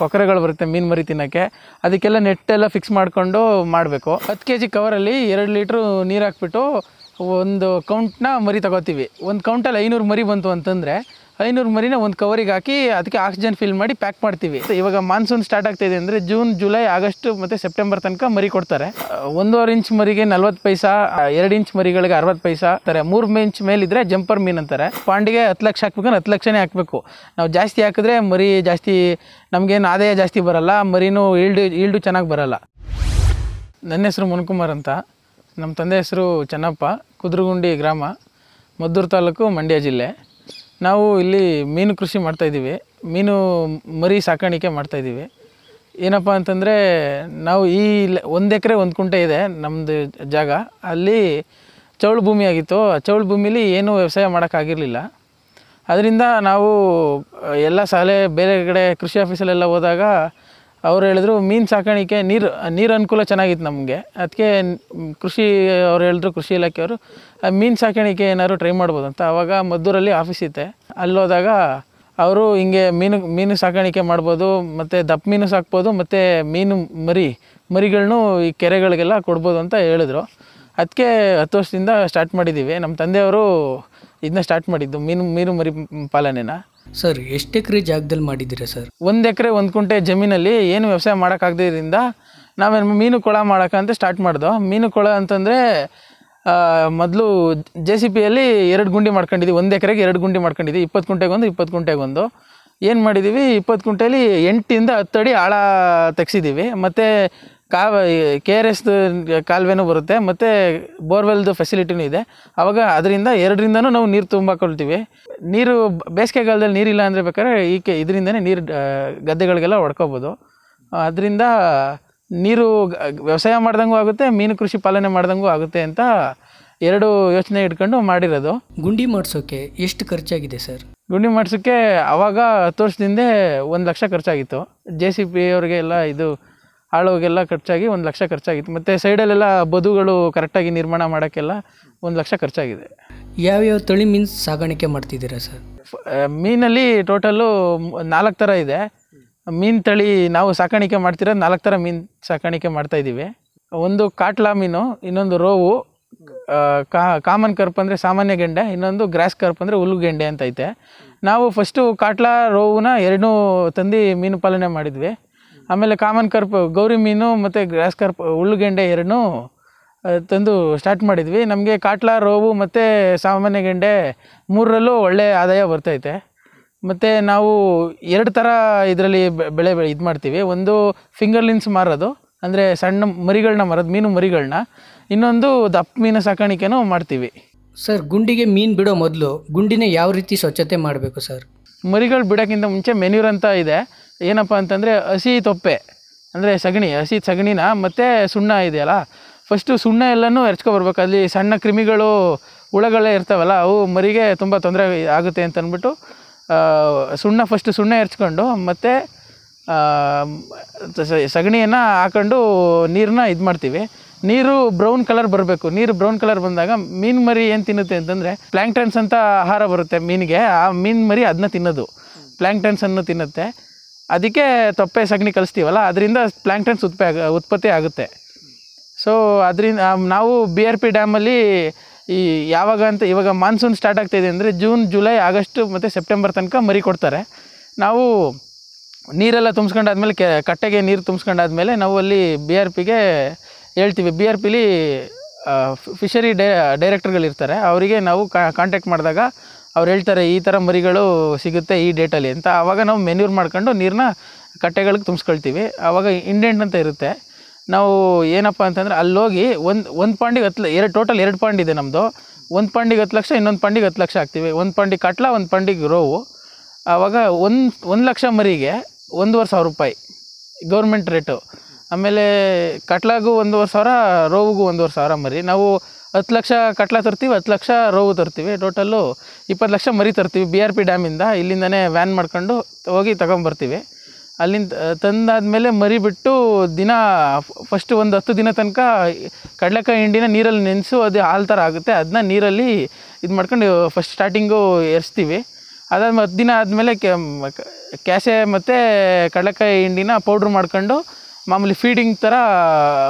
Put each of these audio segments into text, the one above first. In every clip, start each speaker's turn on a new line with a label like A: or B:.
A: ಕೊಕ್ಕರೆಗಳು ಬರುತ್ತೆ ಮೀನು ಮರಿ ತಿನ್ನೋಕ್ಕೆ ಅದಕ್ಕೆಲ್ಲ ನೆಟ್ಟೆಲ್ಲ ಫಿಕ್ಸ್ ಮಾಡಿಕೊಂಡು ಮಾಡಬೇಕು ಹತ್ತು ಕೆ ಜಿ ಕವರಲ್ಲಿ ಎರಡು ಲೀಟ್ರು ನೀರು ಹಾಕ್ಬಿಟ್ಟು ಒಂದು ಕೌಂಟ್ನ ಮರಿ ತಗೋತೀವಿ ಒಂದು ಕೌಂಟಲ್ಲಿ ಐನೂರು ಮರಿ ಬಂತು ಅಂತಂದರೆ ಐನೂರು ಮರಿನ ಒಂದು ಕವರಿಗೆ ಹಾಕಿ ಅದಕ್ಕೆ ಆಕ್ಸಿಜನ್ ಫಿಲ್ ಮಾಡಿ ಪ್ಯಾಕ್ ಮಾಡ್ತೀವಿ ಇವಾಗ ಮಾನ್ಸೂನ್ ಸ್ಟಾರ್ಟ್ ಆಗ್ತಾಯಿದೆ ಅಂದರೆ ಜೂನ್ ಜುಲೈ ಆಗಸ್ಟ್ ಮತ್ತು ಸೆಪ್ಟೆಂಬರ್ ತನಕ ಮರಿ ಕೊಡ್ತಾರೆ ಒಂದೂವರೆ ಇಂಚ್ ಮರಿಗೆ ನಲ್ವತ್ತು ಪೈಸಾ ಎರಡು ಇಂಚ್ ಮರಿಗಳಿಗೆ ಅರವತ್ತು ಪೈಸಾ ಅಂತಾರೆ ಮೂರು ಇಂಚ್ ಮೇಲಿದ್ರೆ ಜಂಪರ್ ಮೀನ್ ಅಂತಾರೆ ಪಾಂಡಿಗೆ ಹತ್ತು ಲಕ್ಷ ಹಾಕ್ಬೇಕು ಹತ್ತು ಲಕ್ಷನೇ ಹಾಕಬೇಕು ನಾವು ಜಾಸ್ತಿ ಹಾಕಿದ್ರೆ ಮರಿ ಜಾಸ್ತಿ ನಮಗೇನು ಆದಾಯ ಜಾಸ್ತಿ ಬರೋಲ್ಲ ಮರಿನೂ ಈಲ್ಡು ಈಲ್ಡು ಚೆನ್ನಾಗಿ ಬರೋಲ್ಲ ನನ್ನ ಹೆಸರು ಮುನ್ಕುಮಾರ್ ಅಂತ ನಮ್ಮ ತಂದೆ ಹೆಸರು ಚೆನ್ನಪ್ಪ ಕುದ್ರಗುಂಡಿ ಗ್ರಾಮ ಮದ್ದೂರು ತಾಲೂಕು ಮಂಡ್ಯ ಜಿಲ್ಲೆ ನಾವು ಇಲ್ಲಿ ಮೀನು ಕೃಷಿ ಮಾಡ್ತಾಯಿದ್ದೀವಿ ಮೀನು ಮರಿ ಸಾಕಾಣಿಕೆ ಮಾಡ್ತಾಯಿದ್ದೀವಿ ಏನಪ್ಪ ಅಂತಂದರೆ ನಾವು ಈ ಒಂದು ಎಕರೆ ಒಂದು ಕುಂಟೆ ಇದೆ ನಮ್ಮದು ಜಾಗ ಅಲ್ಲಿ ಚೌಳು ಭೂಮಿ ಆಗಿತ್ತು ಆ ಚೌಳು ಭೂಮಿಲಿ ಏನೂ ವ್ಯವಸಾಯ ಮಾಡೋಕ್ಕಾಗಿರಲಿಲ್ಲ ಅದರಿಂದ ನಾವು ಎಲ್ಲ ಸಾಲೆ ಬೇರೆ ಕಡೆ ಕೃಷಿ ಆಫೀಸಲ್ಲೆಲ್ಲ ಹೋದಾಗ ಅವ್ರು ಹೇಳಿದ್ರು ಮೀನು ಸಾಕಾಣಿಕೆ ನೀರು ನೀರು ಅನುಕೂಲ ಚೆನ್ನಾಗಿತ್ತು ನಮಗೆ ಅದಕ್ಕೆ ಕೃಷಿ ಅವ್ರು ಹೇಳಿದ್ರು ಕೃಷಿ ಇಲಾಖೆಯವರು ಮೀನು ಸಾಕಾಣಿಕೆ ಏನಾದ್ರು ಟ್ರೈ ಮಾಡ್ಬೋದು ಅಂತ ಆವಾಗ ಮದ್ದೂರಲ್ಲಿ ಆಫೀಸ್ ಇತ್ತೆ ಅಲ್ಲೋದಾಗ ಅವರು ಹಿಂಗೆ ಮೀನು ಮೀನು ಸಾಕಾಣಿಕೆ ಮಾಡ್ಬೋದು ಮತ್ತು ದಪ್ಪ ಮೀನು ಸಾಕ್ಬೋದು ಮತ್ತು ಮೀನು ಮರಿ ಮರಿಗಳನ್ನೂ ಈ ಕೆರೆಗಳಿಗೆಲ್ಲ ಕೊಡ್ಬೋದು ಅಂತ ಹೇಳಿದ್ರು ಅದಕ್ಕೆ ಹತ್ತು ವರ್ಷದಿಂದ ಸ್ಟಾರ್ಟ್ ಮಾಡಿದ್ದೀವಿ ನಮ್ಮ ತಂದೆಯವರು ಇದನ್ನ ಸ್ಟಾರ್ಟ್ ಮಾಡಿದ್ದು ಮೀನು ಮೀನು ಮರಿ ಪಾಲನೆನ ಸರ್ ಎಷ್ಟು ಎಕರೆ ಜಾಗದಲ್ಲಿ ಮಾಡಿದ್ದೀರಾ ಸರ್ ಒಂದು ಎಕರೆ ಒಂದು ಕುಂಟೆ ಜಮೀನಲ್ಲಿ ಏನು ವ್ಯವಸಾಯ ಮಾಡೋಕ್ಕಾಗದಿದ್ದರಿಂದ ನಾವೇನು ಮೀನು ಕೊಳ ಮಾಡೋಕ್ಕಂತ ಸ್ಟಾರ್ಟ್ ಮಾಡ್ದೋ ಮೀನು ಕೊಳ ಅಂತಂದರೆ ಮೊದಲು ಜೆ ಸಿ ಪಿಯಲ್ಲಿ ಎರಡು ಗುಂಡಿ ಮಾಡ್ಕೊಂಡಿದ್ದೀವಿ ಒಂದು ಎಕರೆಗೆ ಎರಡು ಗುಂಡಿ ಮಾಡ್ಕೊಂಡಿದ್ದೀವಿ ಇಪ್ಪತ್ತು ಗುಂಟೆಗೊಂದು ಇಪ್ಪತ್ತು ಗುಂಟೆಗೊಂದು ಏನು ಮಾಡಿದ್ದೀವಿ ಇಪ್ಪತ್ತು ಗುಂಟೆಯಲ್ಲಿ ಎಂಟಿಂದ ಹತ್ತಡಿ ಅಡಿ ಆಳ ತೆಗ್ಸಿದ್ದೀವಿ ಮತ್ತು ಕಾವ ಕೆ ಆರ್ ಎಸ್ದು ಕಾಲುವೆನೂ ಬರುತ್ತೆ ಮತ್ತು ಬೋರ್ವೆಲ್ದು ಫೆಸಿಲಿಟಿನೂ ಇದೆ ಆವಾಗ ಅದರಿಂದ ಎರಡರಿಂದನೂ ನಾವು ನೀರು ತುಂಬಾಕೊಳ್ತೀವಿ ನೀರು ಬೇಸಿಗೆಗಾಲದಲ್ಲಿ ನೀರಿಲ್ಲ ಅಂದರೆ ಬೇಕಾದ್ರೆ ಈಕೆ ಇದರಿಂದನೇ ನೀರು ಗದ್ದೆಗಳಿಗೆಲ್ಲ ಹೊಡ್ಕೋಬೋದು ಅದರಿಂದ ನೀರು ವ್ಯವಸಾಯ ಮಾಡ್ದಂಗೂ ಆಗುತ್ತೆ ಮೀನು ಕೃಷಿ ಪಾಲನೆ ಮಾಡ್ದಂಗೂ ಆಗುತ್ತೆ ಅಂತ ಎರಡು ಯೋಚನೆ ಇಟ್ಕೊಂಡು ಮಾಡಿರೋದು ಗುಂಡಿ ಮಾಡಿಸೋಕೆ ಎಷ್ಟು ಖರ್ಚಾಗಿದೆ ಸರ್ ಗುಂಡಿ ಮಾಡಿಸೋಕ್ಕೆ ಆವಾಗ ಹತ್ತು ವರ್ಷದಿಂದ ಒಂದು ಲಕ್ಷ ಖರ್ಚಾಗಿತ್ತು ಜೆ ಸಿ ಪಿ ಅವ್ರಿಗೆಲ್ಲ ಇದು ಆಳೋಗೆಲ್ಲ ಖರ್ಚಾಗಿ ಒಂದು ಲಕ್ಷ ಖರ್ಚಾಗಿತ್ತು ಮತ್ತು ಸೈಡಲ್ಲೆಲ್ಲ ಬದುಗಳು ಕರೆಕ್ಟಾಗಿ ನಿರ್ಮಾಣ ಮಾಡೋಕ್ಕೆಲ್ಲ ಒಂದು ಲಕ್ಷ ಖರ್ಚಾಗಿದೆ ಯಾವ್ಯಾವ ತಳಿ ಮೀನು ಸಾಗಾಣಿಕೆ ಮಾಡ್ತಿದ್ದೀರಾ ಸರ್ ಮೀನಲ್ಲಿ ಟೋಟಲ್ಲು ನಾಲ್ಕು ಥರ ಇದೆ ಮೀನು ತಳಿ ನಾವು ಸಾಕಾಣಿಕೆ ಮಾಡ್ತಿರೋದು ನಾಲ್ಕು ಥರ ಮೀನು ಸಾಕಾಣಿಕೆ ಮಾಡ್ತಾ ಇದ್ದೀವಿ ಒಂದು ಕಾಟ್ಲಾ ಮೀನು ಇನ್ನೊಂದು ರೋವು ಕಾಮನ್ ಕರ್ಪ್ ಅಂದರೆ ಸಾಮಾನ್ಯ ಗೆಂಡೆ ಇನ್ನೊಂದು ಗ್ರಾಸ್ ಕರ್ಪ್ ಅಂದರೆ ಹುಲ್ಲು ಗೆಂಡೆ ಅಂತ ಐತೆ ನಾವು ಫಸ್ಟು ಕಾಟ್ಲಾ ರೋವನ್ನ ಎರಡೂ ತಂದು ಮೀನು ಪಾಲನೆ ಮಾಡಿದ್ವಿ ಆಮೇಲೆ ಕಾಮನ್ ಕರ್ಪ್ ಗೌರಿ ಮೀನು ಮತ್ತು ಗ್ರಾಸ್ ಕರ್ಪ್ ಗೆಂಡೆ ಎರಡನ್ನೂ ತಂದು ಸ್ಟಾರ್ಟ್ ಮಾಡಿದ್ವಿ ನಮಗೆ ಕಾಟ್ಲಾ ರೋವು ಮತ್ತು ಸಾಮಾನ್ಯ ಗೆಂಡೆ ಮೂರರಲ್ಲೂ ಒಳ್ಳೆಯ ಆದಾಯ ಬರ್ತೈತೆ ಮತ್ತು ನಾವು ಎರಡು ಥರ ಇದರಲ್ಲಿ ಬೆಳೆ ಬೆಳೆ ಇದು ಮಾಡ್ತೀವಿ ಒಂದು ಫಿಂಗರ್ಲಿನ್ಸ್ ಮಾರೋದು ಅಂದರೆ ಸಣ್ಣ ಮರಿಗಳನ್ನ ಮಾರೋದು ಮೀನು ಮರಿಗಳನ್ನ ಇನ್ನೊಂದು ದಪ್ಪ ಮೀನು ಸಾಕಾಣಿಕೆನೂ ಮಾಡ್ತೀವಿ ಸರ್ ಗುಂಡಿಗೆ ಮೀನು ಬಿಡೋ ಮೊದಲು ಗುಂಡಿನ ಯಾವ ರೀತಿ ಸ್ವಚ್ಛತೆ ಮಾಡಬೇಕು ಸರ್ ಮರಿಗಳು ಬಿಡೋಕ್ಕಿಂತ ಮುಂಚೆ ಮೆನ್ಯೂರ್ ಅಂತ ಇದೆ ಏನಪ್ಪ ಅಂತಂದರೆ ಹಸಿ ತೊಪ್ಪೆ ಅಂದರೆ ಸಗಣಿ ಹಸಿ ಸಗಣಿನ ಮತ್ತು ಸುಣ್ಣ ಇದೆಯಲ್ಲ ಫಸ್ಟು ಸುಣ್ಣ ಎಲ್ಲನೂ ಎರ್ಚ್ಕೊಬರ್ಬೇಕು ಅಲ್ಲಿ ಸಣ್ಣ ಕ್ರಿಮಿಗಳು ಹುಳಗಳೇ ಇರ್ತಾವಲ್ಲ ಅವು ಮರಿಗೆ ತುಂಬ ತೊಂದರೆ ಆಗುತ್ತೆ ಅಂತಂದ್ಬಿಟ್ಟು ಸುಣ್ಣ ಫಸ್ಟ್ ಸುಣ್ಣ ಹೆಚ್ಕೊಂಡು ಮತ್ತು ಸಗಣಿಯನ್ನು ಹಾಕೊಂಡು ನೀರನ್ನ ಇದು ಮಾಡ್ತೀವಿ ನೀರು ಬ್ರೌನ್ ಕಲರ್ ಬರಬೇಕು ನೀರು ಬ್ರೌನ್ ಕಲರ್ ಬಂದಾಗ ಮೀನು ಮರಿ ಏನು ತಿನ್ನುತ್ತೆ ಅಂತಂದರೆ ಪ್ಲ್ಯಾಂಕ್ಟನ್ಸ್ ಅಂತ ಆಹಾರ ಬರುತ್ತೆ ಮೀನಿಗೆ ಆ ಮೀನು ಮರಿ ಅದನ್ನ ತಿನ್ನೋದು ಪ್ಲ್ಯಾಂಕ್ಟನ್ಸನ್ನು ತಿನ್ನುತ್ತೆ ಅದಕ್ಕೆ ತೊಪ್ಪೆ ಸಗಣಿ ಕಲಿಸ್ತೀವಲ್ಲ ಅದರಿಂದ ಪ್ಲ್ಯಾಂಕ್ಟನ್ಸ್ ಉತ್ಪ ಉತ್ಪತ್ತಿ ಆಗುತ್ತೆ ಸೊ ಅದರಿಂದ ನಾವು ಬಿ ಆರ್ ಪಿ ಡ್ಯಾಮಲ್ಲಿ ಈ ಯಾವಾಗ ಅಂತ ಇವಾಗ ಮಾನ್ಸೂನ್ ಸ್ಟಾರ್ಟ್ ಆಗ್ತಾಯಿದೆ ಅಂದರೆ ಜೂನ್ ಜುಲೈ ಆಗಸ್ಟು ಮತ್ತು ಸೆಪ್ಟೆಂಬರ್ ತನಕ ಮರಿ ಕೊಡ್ತಾರೆ ನಾವು ನೀರೆಲ್ಲ ತುಂಬಿಸ್ಕೊಂಡಾದ್ಮೇಲೆ ಕೆ ಕಟ್ಟೆಗೆ ನೀರು ತುಂಬಿಸ್ಕೊಂಡಾದ್ಮೇಲೆ ನಾವು ಅಲ್ಲಿ ಬಿ ಆರ್ ಪಿಗೆ ಹೇಳ್ತೀವಿ ಬಿ ಆರ್ ಪಿಲಿ ಫಿಷರಿ ಡೈ ಡೈರೆಕ್ಟರ್ಗಳಿರ್ತಾರೆ ಅವರಿಗೆ ನಾವು ಕಾಂಟ್ಯಾಕ್ಟ್ ಮಾಡಿದಾಗ ಅವ್ರು ಹೇಳ್ತಾರೆ ಈ ಥರ ಮರಿಗಳು ಸಿಗುತ್ತೆ ಈ ಡೇಟಲ್ಲಿ ಅಂತ ಆವಾಗ ನಾವು ಮೆನ್ಯೂರ್ ಮಾಡ್ಕೊಂಡು ನೀರನ್ನ ಕಟ್ಟೆಗಳಿಗೆ ತುಂಬಿಸ್ಕೊಳ್ತೀವಿ ಆವಾಗ ಇಂಡೆಂಟ್ ಅಂತ ಇರುತ್ತೆ ನಾವು ಏನಪ್ಪ ಅಂತಂದರೆ ಅಲ್ಲೋಗಿ ಒಂದು ಒಂದು ಪಾಂಡಿಗೆ ಹತ್ತು ಎರಡು ಟೋಟಲ್ ಎರಡು ಪಾಂಡ್ ಇದೆ ನಮ್ಮದು ಒಂದು ಪಾಂಡಿಗೆ ಹತ್ತು ಲಕ್ಷ ಇನ್ನೊಂದು ಪಾಂಡಿಗೆ ಹತ್ತು ಲಕ್ಷ ಹಾಕ್ತೀವಿ ಒಂದು ಪಾಂಡಿಗೆ ಕಟ್ಲ ಒಂದು ಪಾಂಡಿಗೆ ರೋವು ಆವಾಗ ಒಂದು ಒಂದು ಲಕ್ಷ ಮರಿಗೆ ಒಂದೂವರೆ ಸಾವಿರ ರೂಪಾಯಿ ಗೌರ್ಮೆಂಟ್ ರೇಟು ಆಮೇಲೆ ಕಟ್ಲಾಗೂ ಒಂದೂವರೆ ಸಾವಿರ ರೋವಿಗೂ ಒಂದೂವರೆ ಸಾವಿರ ಮರಿ ನಾವು ಹತ್ತು ಲಕ್ಷ ಕಟ್ಲ ತರ್ತೀವಿ ಹತ್ತು ಲಕ್ಷ ರೋವು ತರ್ತೀವಿ ಟೋಟಲ್ಲು ಇಪ್ಪತ್ತು ಲಕ್ಷ ಮರಿ ತರ್ತೀವಿ ಬಿ ಆರ್ ಪಿ ಡ್ಯಾಮಿಂದ ಇಲ್ಲಿಂದನೇ ವ್ಯಾನ್ ಮಾಡ್ಕೊಂಡು ಹೋಗಿ ತಗೊಂಬರ್ತೀವಿ ಅಲ್ಲಿಂದ ಮೇಲೆ ಮರಿ ಬಿಟ್ಟು ದಿನ ಫಸ್ಟ್ ಒಂದು ಹತ್ತು ದಿನ ತನಕ ಕಡಲೆಕಾಯಿ ಹಿಂಡಿನ ನೀರಲ್ಲಿ ನೆನೆಸು ಅದು ಹಾಲು ಥರ ಆಗುತ್ತೆ ಅದನ್ನ ನೀರಲ್ಲಿ ಇದು ಮಾಡ್ಕೊಂಡು ಫಸ್ಟ್ ಸ್ಟಾರ್ಟಿಂಗು ಎರಿಸ್ತೀವಿ ಅದಾದ ಹತ್ತು ದಿನ ಆದಮೇಲೆ ಕ್ಯಾಸೆ ಮತ್ತು ಕಡಲೆಕಾಯಿ ಹಿಂಡಿನ ಪೌಡ್ರ್ ಮಾಡ್ಕೊಂಡು ಮಾಮೂಲಿ ಫೀಡಿಂಗ್ ಥರ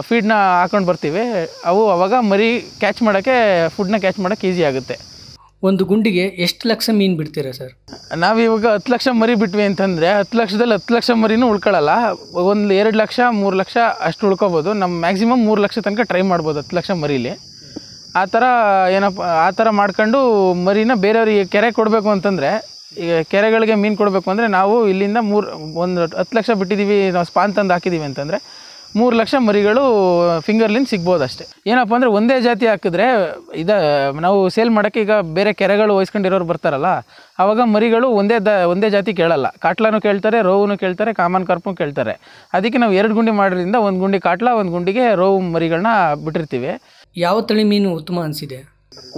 A: ಫೀಡ್ನ ಹಾಕೊಂಡು ಬರ್ತೀವಿ ಅವು ಅವಾಗ ಮರಿ ಕ್ಯಾಚ್ ಮಾಡೋಕ್ಕೆ ಫುಡ್ನ ಕ್ಯಾಚ್ ಮಾಡೋಕ್ಕೆ ಈಸಿ ಆಗುತ್ತೆ ಒಂದು ಗುಂಡಿಗೆ ಎಷ್ಟು ಲಕ್ಷ ಮೀನು ಬಿಡ್ತೀರಾ ಸರ್ ನಾವಿವಾಗ ಹತ್ತು ಲಕ್ಷ ಮರಿ ಬಿಟ್ವಿ ಅಂತಂದರೆ ಹತ್ತು ಲಕ್ಷದಲ್ಲಿ ಹತ್ತು ಲಕ್ಷ ಮರಿನೂ ಉಳ್ಕೊಳ್ಳಲ್ಲ ಒಂದು ಎರಡು ಲಕ್ಷ ಮೂರು ಲಕ್ಷ ಅಷ್ಟು ಉಳ್ಕೊಬೋದು ನಮ್ಮ ಮ್ಯಾಕ್ಸಿಮಮ್ ಮೂರು ಲಕ್ಷ ತನಕ ಟ್ರೈ ಮಾಡ್ಬೋದು ಹತ್ತು ಲಕ್ಷ ಮರಿಲಿ ಆ ಥರ ಏನಪ್ಪ ಆ ಥರ ಮಾಡ್ಕೊಂಡು ಮರಿನ ಬೇರೆಯವ್ರಿಗೆ ಕೆರೆ ಕೊಡಬೇಕು ಅಂತಂದರೆ ಈಗ ಕೆರೆಗಳಿಗೆ ಮೀನು ಕೊಡಬೇಕು ಅಂದರೆ ನಾವು ಇಲ್ಲಿಂದ ಮೂರು ಒಂದು ಹತ್ತು ಲಕ್ಷ ಬಿಟ್ಟಿದ್ದೀವಿ ನಾವು ಸ್ಪಾನ್ ತಂದು ಹಾಕಿದ್ದೀವಿ ಅಂತಂದರೆ ಮೂರು ಲಕ್ಷ ಮರಿಗಳು ಫಿಂಗರ್ಲಿಂದ ಸಿಗ್ಬೋದು ಅಷ್ಟೇ ಏನಪ್ಪ ಅಂದರೆ ಒಂದೇ ಜಾತಿ ಹಾಕಿದ್ರೆ ಇದು ನಾವು ಸೇಲ್ ಮಾಡೋಕ್ಕೆ ಈಗ ಬೇರೆ ಕೆರೆಗಳು ವಹಿಸ್ಕೊಂಡಿರೋರು ಬರ್ತಾರಲ್ಲ ಆವಾಗ ಮರಿಗಳು ಒಂದೇ ದ ಒಂದೇ ಜಾತಿ ಕೇಳಲ್ಲ ಕಾಟ್ಲಾನು ಕೇಳ್ತಾರೆ ರೋವೂ ಕೇಳ್ತಾರೆ ಕಾಮನ್ ಕರ್ಪು ಕೇಳ್ತಾರೆ ಅದಕ್ಕೆ ನಾವು ಎರಡು ಗುಂಡಿ ಮಾಡೋದ್ರಿಂದ ಒಂದು ಗುಂಡಿ ಕಾಟ್ಲಾ ಒಂದು ಗುಂಡಿಗೆ ರೋವು ಮರಿಗಳನ್ನ ಬಿಟ್ಟಿರ್ತೀವಿ ಯಾವ ತಳಿ ಮೀನು ಉತ್ತಮ ಅನಿಸಿದೆ